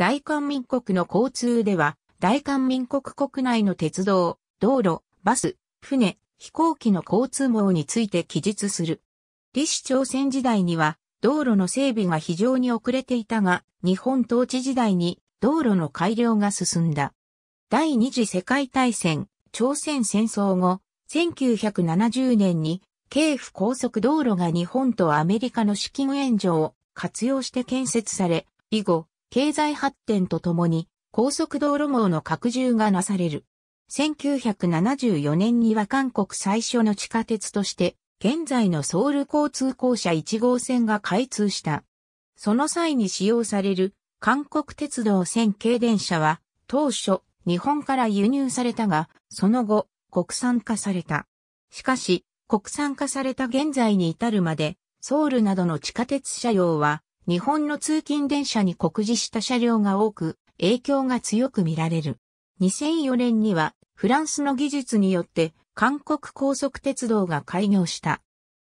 大韓民国の交通では、大韓民国国内の鉄道、道路、バス、船、飛行機の交通網について記述する。李氏朝鮮時代には、道路の整備が非常に遅れていたが、日本統治時代に道路の改良が進んだ。第二次世界大戦、朝鮮戦争後、1970年に、京府高速道路が日本とアメリカの資金援助を活用して建設され、以後、経済発展とともに高速道路網の拡充がなされる。1974年には韓国最初の地下鉄として、現在のソウル交通公社1号線が開通した。その際に使用される韓国鉄道線軽電車は、当初、日本から輸入されたが、その後、国産化された。しかし、国産化された現在に至るまで、ソウルなどの地下鉄車両は、日本の通勤電車に酷似した車両が多く、影響が強く見られる。2004年には、フランスの技術によって、韓国高速鉄道が開業した。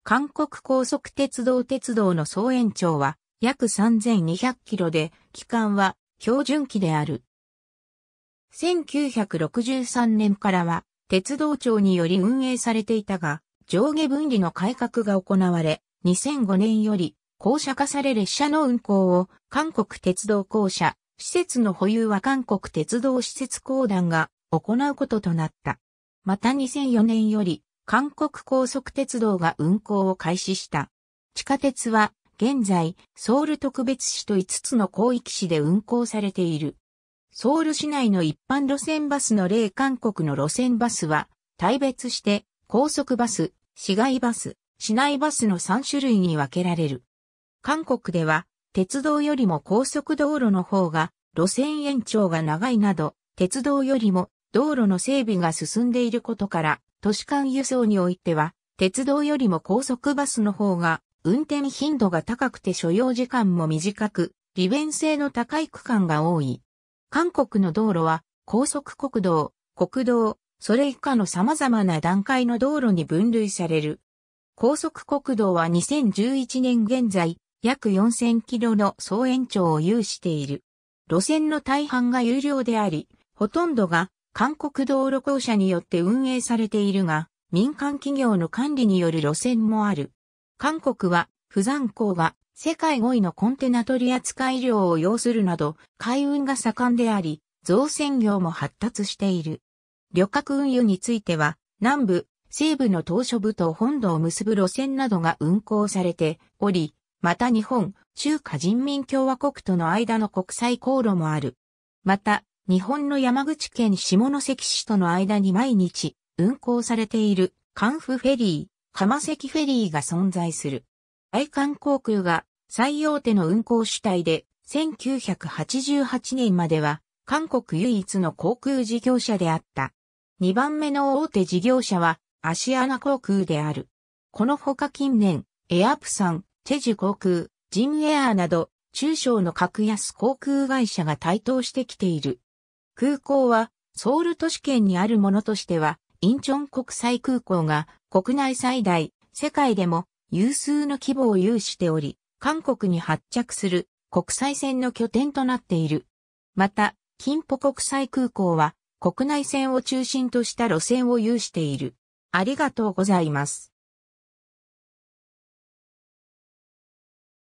韓国高速鉄道鉄道の総延長は、約3200キロで、期間は、標準期である。1963年からは、鉄道庁により運営されていたが、上下分離の改革が行われ、2005年より公社化され列車の運行を韓国鉄道公社、施設の保有は韓国鉄道施設公団が行うこととなった。また2004年より韓国高速鉄道が運行を開始した。地下鉄は現在ソウル特別市と5つの広域市で運行されている。ソウル市内の一般路線バスの例韓国の路線バスは大別して高速バス、市街バス、市内バスの3種類に分けられる。韓国では、鉄道よりも高速道路の方が、路線延長が長いなど、鉄道よりも道路の整備が進んでいることから、都市間輸送においては、鉄道よりも高速バスの方が、運転頻度が高くて所要時間も短く、利便性の高い区間が多い。韓国の道路は、高速国道、国道、それ以下の様々な段階の道路に分類される。高速国道は2011年現在、約4000キロの総延長を有している。路線の大半が有料であり、ほとんどが韓国道路公社によって運営されているが、民間企業の管理による路線もある。韓国は、不山港が世界5位のコンテナ取扱量を要するなど、海運が盛んであり、造船業も発達している。旅客運輸については、南部、西部の島嶼部と本土を結ぶ路線などが運行されており、また日本、中華人民共和国との間の国際航路もある。また、日本の山口県下関市との間に毎日運航されているカンフフェリー、釜関フェリーが存在する。愛韓航空が最大手の運航主体で1988年までは韓国唯一の航空事業者であった。2番目の大手事業者はアシアナ航空である。このほか近年、エアプサン、テジュ航空、ジンエアーなど、中小の格安航空会社が台頭してきている。空港は、ソウル都市圏にあるものとしては、インチョン国際空港が国内最大、世界でも有数の規模を有しており、韓国に発着する国際線の拠点となっている。また、金浦国際空港は国内線を中心とした路線を有している。ありがとうございます。